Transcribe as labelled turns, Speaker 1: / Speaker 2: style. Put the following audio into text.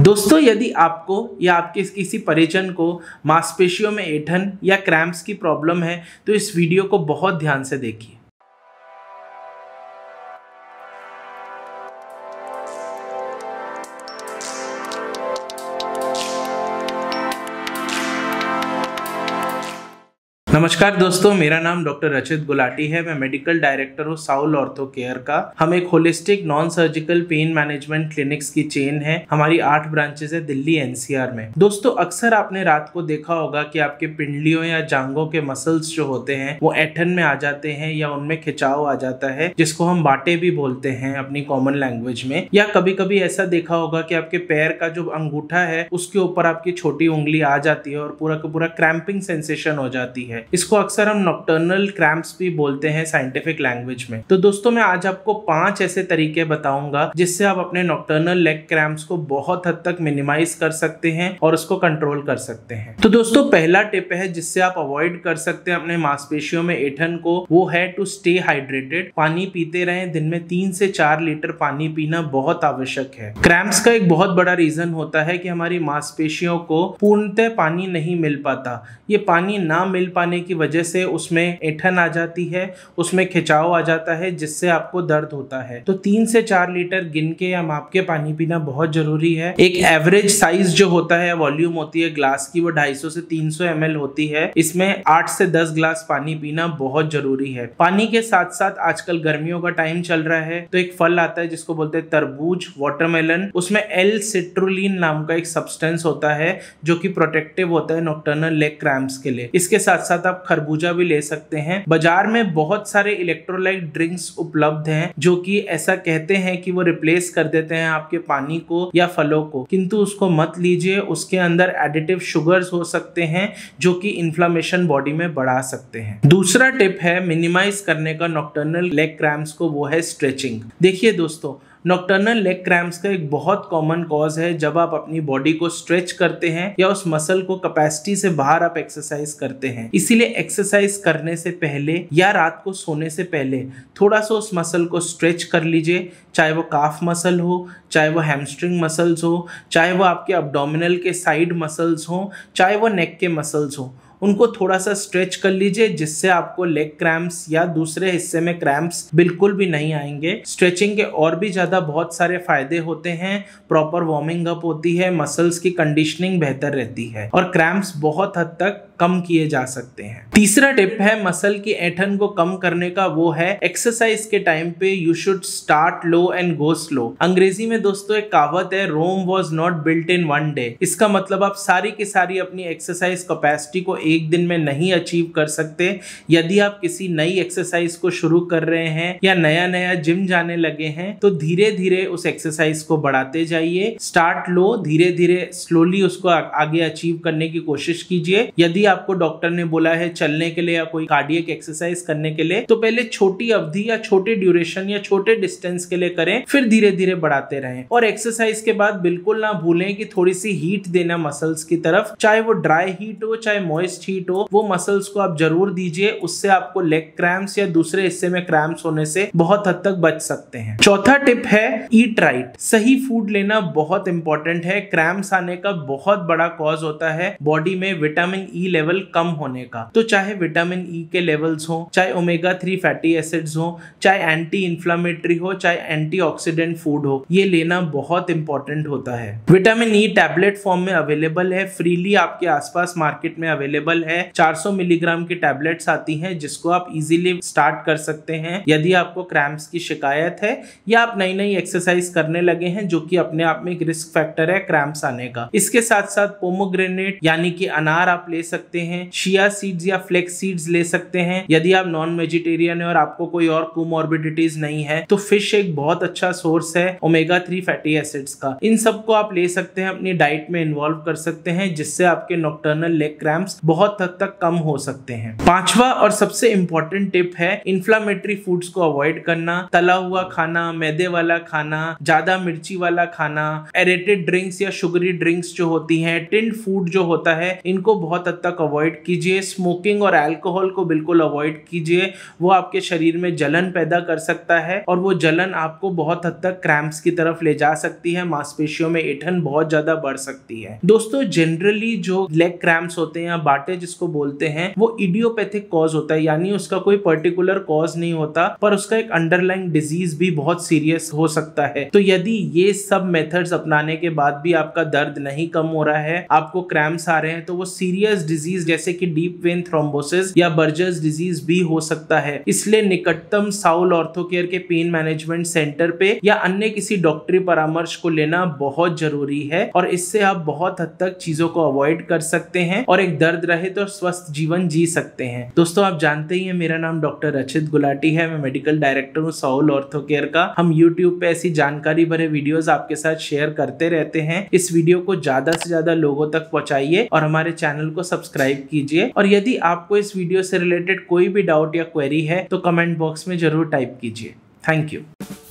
Speaker 1: दोस्तों यदि आपको या आपके किसी परिजन को मांसपेशियों में ऐठन या क्रैम्प्स की प्रॉब्लम है तो इस वीडियो को बहुत ध्यान से देखिए नमस्कार दोस्तों मेरा नाम डॉक्टर रचित गुलाटी है मैं मेडिकल डायरेक्टर हूँ साउल ऑर्थो केयर का हम एक holistic non surgical pain management clinics की चेन है हमारी आठ ब्रांचेस है दिल्ली एनसीआर में दोस्तों अक्सर आपने रात को देखा होगा कि आपके पिंडलियों या जांगों के मसल्स जो होते हैं वो ऐठन में आ जाते हैं या उनमें खिंचाव आ जाता है जिसको हम बाटे भी बोलते हैं अपनी कॉमन लैंग्वेज में या कभी कभी ऐसा देखा होगा कि आपके पैर का जो अंगूठा है उसके ऊपर आपकी छोटी उंगली आ जाती है और पूरा का पूरा क्रैम्पिंग सेंसेशन हो जाती है इसको अक्सर हम नॉक्टर्नल क्रैम्प्स भी बोलते हैं साइंटिफिक लैंग्वेज में तो दोस्तों मैं आज आपको पांच ऐसे तरीके बताऊंगा जिससे आप अपने नॉक्टर्नल लेग क्रैम्प्स को बहुत हद तक मिनिमाइज कर सकते हैं और उसको कंट्रोल कर सकते हैं तो दोस्तों पहला टिप है जिससे आप अवॉइड कर सकते हैं अपने मांसपेशियों में एठन को वो है टू स्टे हाइड्रेटेड पानी पीते रहें दिन में तीन से चार लीटर पानी पीना बहुत आवश्यक है क्रैम्प्स का एक बहुत बड़ा रीजन होता है कि हमारी मांसपेशियों को पूर्णतः पानी नहीं मिल पाता ये पानी ना मिल पाने होने की वजह से उसमें ऐठन आ जाती है उसमें खिंचाव आ जाता है जिससे आपको दर्द होता है तो तीन से चार लीटर गिन के या माप के पानी पीना बहुत जरूरी है एक एवरेज साइज जो होता है वॉल्यूम होती है ग्लास की वो 250 से 300 सौ होती है इसमें आठ से दस ग्लास पानी पीना बहुत जरूरी है पानी के साथ साथ आजकल गर्मियों का टाइम चल रहा है तो एक फल आता है जिसको बोलते हैं तरबूज वाटरमेलन उसमें एल सिट्रोलिन नाम का एक सब्सटेंस होता है जो कि प्रोटेक्टिव होता है नोक्टर्नल लेग क्रैम्प के लिए इसके साथ साथ साथ आप खरबूजा भी ले सकते हैं बाजार में बहुत सारे इलेक्ट्रोलाइट ड्रिंक्स उपलब्ध हैं जो कि ऐसा कहते हैं कि वो रिप्लेस कर देते हैं आपके पानी को या फलों को किंतु उसको मत लीजिए उसके अंदर एडिटिव शुगर्स हो सकते हैं जो कि इन्फ्लामेशन बॉडी में बढ़ा सकते हैं दूसरा टिप है मिनिमाइज करने का नॉक्टर्नल लेग क्रैम्स को वो है स्ट्रेचिंग देखिए दोस्तों नॉक्टर्नल लेग क्रैम्प्स का एक बहुत कॉमन कॉज है जब आप अपनी बॉडी को स्ट्रेच करते हैं या उस मसल को कैपेसिटी से बाहर आप एक्सरसाइज करते हैं इसीलिए एक्सरसाइज करने से पहले या रात को सोने से पहले थोड़ा सा उस मसल को स्ट्रेच कर लीजिए चाहे वो काफ मसल हो चाहे वो हैमस्ट्रिंग मसल्स हो चाहे वो आपके अपडोमिनल के साइड मसल्स हो चाहे वो नेक के मसल्स हों उनको थोड़ा सा स्ट्रेच कर लीजिए जिससे आपको लेग क्रैम्प्स या दूसरे हिस्से में क्रैम्प्स बिल्कुल भी नहीं आएंगे स्ट्रेचिंग के और भी ज़्यादा बहुत सारे फायदे होते हैं प्रॉपर वार्मिंग अप होती है मसल्स की कंडीशनिंग बेहतर रहती है और क्रैम्प्स बहुत हद तक कम किए जा सकते हैं तीसरा टिप है मसल की ऐठन को कम करने का वो है एक्सरसाइज के टाइम पे you should start low and go slow अंग्रेजी में दोस्तों एक कहावत है Rome was not built in one day इसका मतलब आप सारी की सारी अपनी एक्सरसाइज कैपेसिटी को एक दिन में नहीं अचीव कर सकते यदि आप किसी नई एक्सरसाइज को शुरू कर रहे हैं या नया नया जिम जाने लगे हैं तो धीरे धीरे उस एक्सरसाइज को बढ़ाते जाइए स्टार्ट लो धीरे धीरे स्लोली उसको आगे अचीव करने की कोशिश कीजिए यदि आपको डॉक्टर ने बोला है चलने के लिए या कोई कार्डियक एक्सरसाइज करने के लिए तो पहले छोटी अवधि या छोटे ड्यूरेशन या छोटे डिस्टेंस के लिए करें फिर धीरे धीरे बढ़ाते रहें और एक्सरसाइज के बाद बिल्कुल ना भूलें कि थोड़ी सी हीट देना मसल्स की तरफ चाहे वो ड्राई हीट हो चाहे मॉइस्ट हीट हो वो मसल्स को आप जरूर दीजिए उससे आपको लेग क्रैम्प्स या दूसरे हिस्से में क्रैम्प्स होने से बहुत हद तक बच सकते हैं चौथा टिप है ईट राइट सही फूड लेना बहुत इंपॉर्टेंट है क्रैम्प्स आने का बहुत बड़ा कॉज होता है बॉडी में विटामिन ई e लेवल कम होने का तो चाहे विटामिन ई e के लेवल्स हो चाहे ओमेगा थ्री फैटी एसिड्स हो चाहे एंटी इन्फ्लामेटरी हो चाहे एंटी फूड हो ये लेना बहुत इंपॉर्टेंट होता है vitamin E e tablet form में अवेलेबल है फ्रीली आपके आसपास मार्केट में अवेलेबल है 400 मिलीग्राम की टैबलेट्स आती हैं जिसको आप इजीली स्टार्ट कर सकते हैं यदि आपको क्रैम्प्स की शिकायत है या आप नई नई एक्सरसाइज करने लगे हैं जो कि अपने आप में एक रिस्क फैक्टर है क्रैम्प्स आने का इसके साथ साथ पोमोग्रेनेट यानी कि अनार आप ले सकते सकते हैं शिया सीड्स या फ्लेक्स सीड्स ले सकते हैं यदि आप नॉन वेजिटेरियन है और आपको कोई और कोमोर्बिडिटीज नहीं है तो फिश एक बहुत अच्छा सोर्स है ओमेगा थ्री फैटी एसिड्स का इन सबको आप ले सकते हैं अपनी डाइट में इन्वॉल्व कर सकते हैं जिससे आपके नॉक्टर्नल लेग क्रैम्प बहुत हद तक कम हो सकते हैं पांचवा और सबसे इंपॉर्टेंट टिप है इन्फ्लामेटरी फूड्स को अवॉइड करना तला हुआ खाना मैदे वाला खाना ज्यादा मिर्ची वाला खाना एरेटेड ड्रिंक्स या शुगरी ड्रिंक्स जो होती हैं टिंड फूड जो होता है इनको बहुत हद तक तक अवॉइड कीजिए स्मोकिंग और अल्कोहल को बिल्कुल अवॉइड कीजिए वो आपके शरीर में जलन पैदा कर सकता है और वो जलन आपको बहुत हद तक क्रैम्प्स की तरफ ले जा सकती है मांसपेशियों में एठन बहुत ज़्यादा बढ़ सकती है दोस्तों जनरली जो लेग क्रैम्प्स होते हैं या बाटे जिसको बोलते हैं वो इडियोपैथिक कॉज होता है यानी उसका कोई पर्टिकुलर कॉज नहीं होता पर उसका एक अंडरलाइन डिजीज भी बहुत सीरियस हो सकता है तो यदि ये सब मेथड्स अपनाने के बाद भी आपका दर्द नहीं कम हो रहा है आपको क्रैम्प्स आ रहे हैं तो वो सीरियस डिजीज डिजीज जैसे कि डीप वेन थ्रोम्बोसिस या बर्जर्स डिजीज भी हो सकता है इसलिए निकटतम साउल ऑर्थोकेयर के पेन मैनेजमेंट सेंटर पे या अन्य किसी डॉक्टरी परामर्श को लेना बहुत जरूरी है और इससे आप बहुत हद तक चीजों को अवॉइड कर सकते हैं और एक दर्द रहित और स्वस्थ जीवन जी सकते हैं दोस्तों आप जानते ही हैं मेरा नाम डॉक्टर रचित गुलाटी है मैं मेडिकल डायरेक्टर हूँ साउल ऑर्थोकेयर का हम यूट्यूब पे ऐसी जानकारी भरे वीडियोस आपके साथ शेयर करते रहते हैं इस वीडियो को ज्यादा से ज्यादा लोगों तक पहुंचाइए और हमारे चैनल को सब्सक्राइब सब्सक्राइब कीजिए और यदि आपको इस वीडियो से रिलेटेड कोई भी डाउट या क्वेरी है तो कमेंट बॉक्स में जरूर टाइप कीजिए थैंक यू